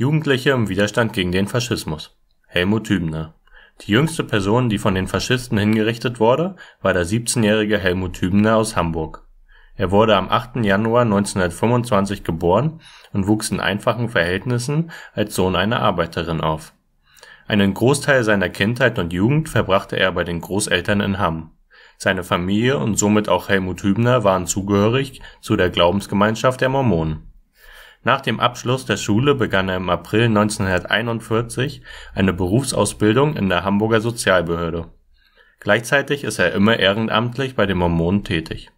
Jugendliche im Widerstand gegen den Faschismus Helmut Hübner Die jüngste Person, die von den Faschisten hingerichtet wurde, war der 17-jährige Helmut Hübner aus Hamburg. Er wurde am 8. Januar 1925 geboren und wuchs in einfachen Verhältnissen als Sohn einer Arbeiterin auf. Einen Großteil seiner Kindheit und Jugend verbrachte er bei den Großeltern in Hamm. Seine Familie und somit auch Helmut Hübner waren zugehörig zu der Glaubensgemeinschaft der Mormonen nach dem Abschluss der Schule begann er im April 1941 eine Berufsausbildung in der Hamburger Sozialbehörde. Gleichzeitig ist er immer ehrenamtlich bei den Mormonen tätig.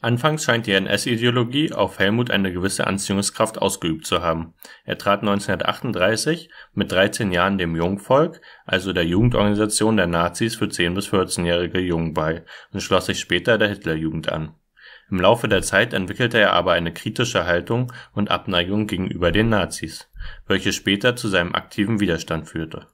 Anfangs scheint die NS-Ideologie auf Helmut eine gewisse Anziehungskraft ausgeübt zu haben. Er trat 1938 mit 13 Jahren dem Jungvolk, also der Jugendorganisation der Nazis für 10- bis 14-jährige Jungen bei und schloss sich später der Hitlerjugend an im Laufe der Zeit entwickelte er aber eine kritische Haltung und Abneigung gegenüber den Nazis, welche später zu seinem aktiven Widerstand führte.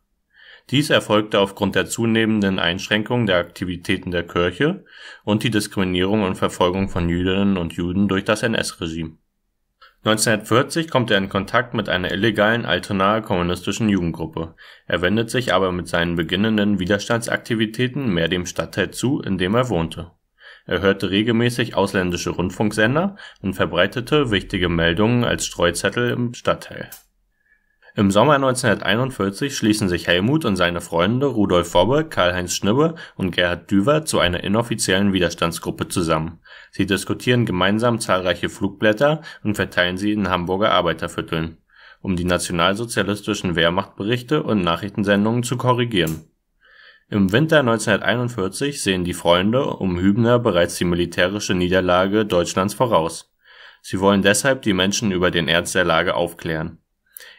Dies erfolgte aufgrund der zunehmenden Einschränkung der Aktivitäten der Kirche und die Diskriminierung und Verfolgung von Jüdinnen und Juden durch das NS-Regime. 1940 kommt er in Kontakt mit einer illegalen Altenaer kommunistischen Jugendgruppe. Er wendet sich aber mit seinen beginnenden Widerstandsaktivitäten mehr dem Stadtteil zu, in dem er wohnte er hörte regelmäßig ausländische Rundfunksender und verbreitete wichtige Meldungen als Streuzettel im Stadtteil. Im Sommer 1941 schließen sich Helmut und seine Freunde Rudolf Fobbe, Karl-Heinz Schnibbe und Gerhard Düwer zu einer inoffiziellen Widerstandsgruppe zusammen. Sie diskutieren gemeinsam zahlreiche Flugblätter und verteilen sie in Hamburger Arbeitervierteln, um die nationalsozialistischen Wehrmachtberichte und Nachrichtensendungen zu korrigieren im Winter 1941 sehen die Freunde um Hübner bereits die militärische Niederlage Deutschlands voraus. Sie wollen deshalb die Menschen über den Ernst der Lage aufklären.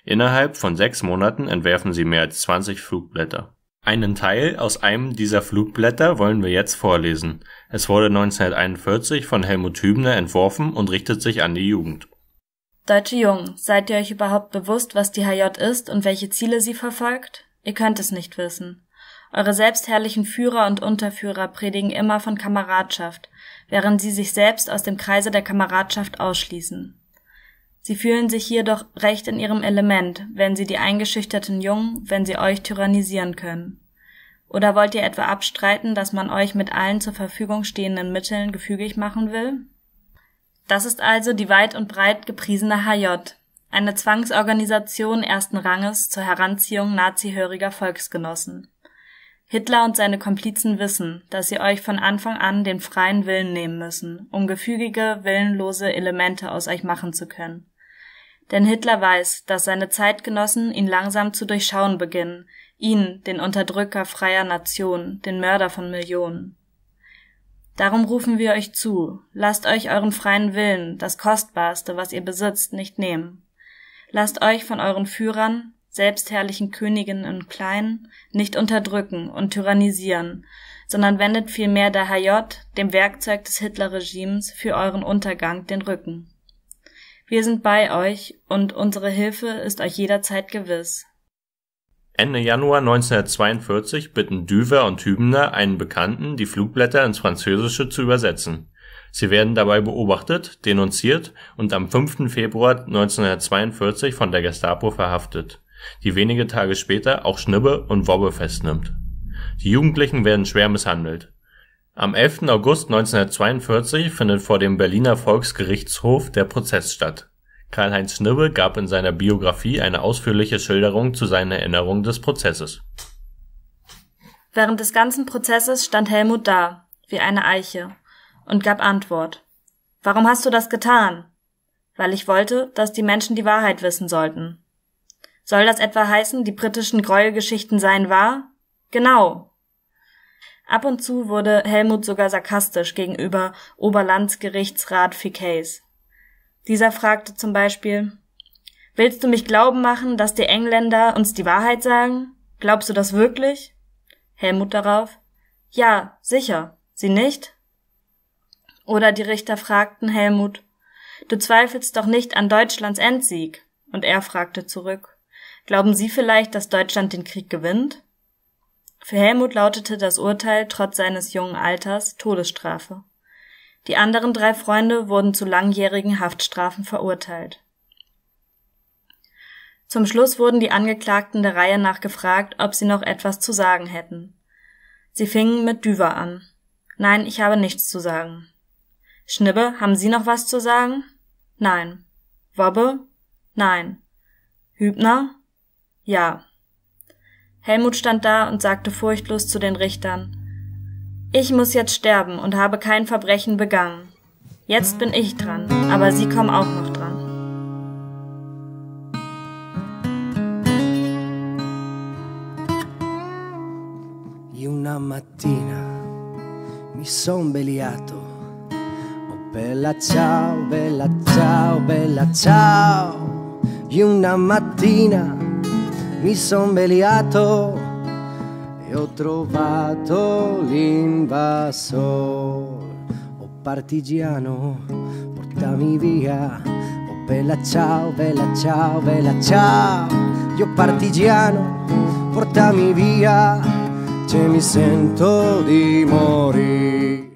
Innerhalb von sechs Monaten entwerfen sie mehr als 20 Flugblätter. Einen Teil aus einem dieser Flugblätter wollen wir jetzt vorlesen. Es wurde 1941 von Helmut Hübner entworfen und richtet sich an die Jugend. Deutsche Jungen, seid ihr euch überhaupt bewusst, was die HJ ist und welche Ziele sie verfolgt? Ihr könnt es nicht wissen. Eure selbstherrlichen Führer und Unterführer predigen immer von Kameradschaft, während sie sich selbst aus dem Kreise der Kameradschaft ausschließen. Sie fühlen sich jedoch recht in ihrem Element, wenn sie die eingeschüchterten Jungen, wenn sie euch tyrannisieren können. Oder wollt ihr etwa abstreiten, dass man euch mit allen zur Verfügung stehenden Mitteln gefügig machen will? Das ist also die weit und breit gepriesene HJ, eine Zwangsorganisation ersten Ranges zur Heranziehung nazihöriger Volksgenossen. Hitler und seine Komplizen wissen, dass sie euch von Anfang an den freien Willen nehmen müssen, um gefügige, willenlose Elemente aus euch machen zu können. Denn Hitler weiß, dass seine Zeitgenossen ihn langsam zu durchschauen beginnen, ihn, den Unterdrücker freier Nationen, den Mörder von Millionen. Darum rufen wir euch zu, lasst euch euren freien Willen, das kostbarste, was ihr besitzt, nicht nehmen. Lasst euch von euren Führern, selbstherrlichen Königen und Kleinen, nicht unterdrücken und tyrannisieren, sondern wendet vielmehr der HJ, dem Werkzeug des Hitlerregimes, für euren Untergang den Rücken. Wir sind bei euch und unsere Hilfe ist euch jederzeit gewiss. Ende Januar 1942 bitten Düver und Hübner einen Bekannten, die Flugblätter ins Französische zu übersetzen. Sie werden dabei beobachtet, denunziert und am 5. Februar 1942 von der Gestapo verhaftet die wenige Tage später auch Schnibbe und Wobbe festnimmt. Die Jugendlichen werden schwer misshandelt. Am 11. August 1942 findet vor dem Berliner Volksgerichtshof der Prozess statt. Karl-Heinz Schnibbe gab in seiner Biografie eine ausführliche Schilderung zu seinen Erinnerungen des Prozesses. Während des ganzen Prozesses stand Helmut da, wie eine Eiche, und gab Antwort. Warum hast du das getan? Weil ich wollte, dass die Menschen die Wahrheit wissen sollten. Soll das etwa heißen, die britischen Gräuelgeschichten seien wahr? Genau. Ab und zu wurde Helmut sogar sarkastisch gegenüber Oberlandsgerichtsrat Ficays. Dieser fragte zum Beispiel Willst du mich glauben machen, dass die Engländer uns die Wahrheit sagen? Glaubst du das wirklich? Helmut darauf Ja, sicher. Sie nicht? Oder die Richter fragten Helmut Du zweifelst doch nicht an Deutschlands Endsieg? Und er fragte zurück Glauben Sie vielleicht, dass Deutschland den Krieg gewinnt? Für Helmut lautete das Urteil trotz seines jungen Alters Todesstrafe. Die anderen drei Freunde wurden zu langjährigen Haftstrafen verurteilt. Zum Schluss wurden die Angeklagten der Reihe nach gefragt, ob sie noch etwas zu sagen hätten. Sie fingen mit Düver an. Nein, ich habe nichts zu sagen. Schnibbe, haben Sie noch was zu sagen? Nein. Wobbe? Nein. Hübner? Ja. Helmut stand da und sagte furchtlos zu den Richtern Ich muss jetzt sterben und habe kein Verbrechen begangen. Jetzt bin ich dran, aber Sie kommen auch noch dran. Una mattina mi son beliato oh, Bella ciao, bella ciao, bella ciao. E una mattina mi son beliato e ho trovato l'invasore. Oh partigiano, portami via. O bella ciao, bella ciao, bella ciao. Io partigiano, portami via. che mi sento di morire.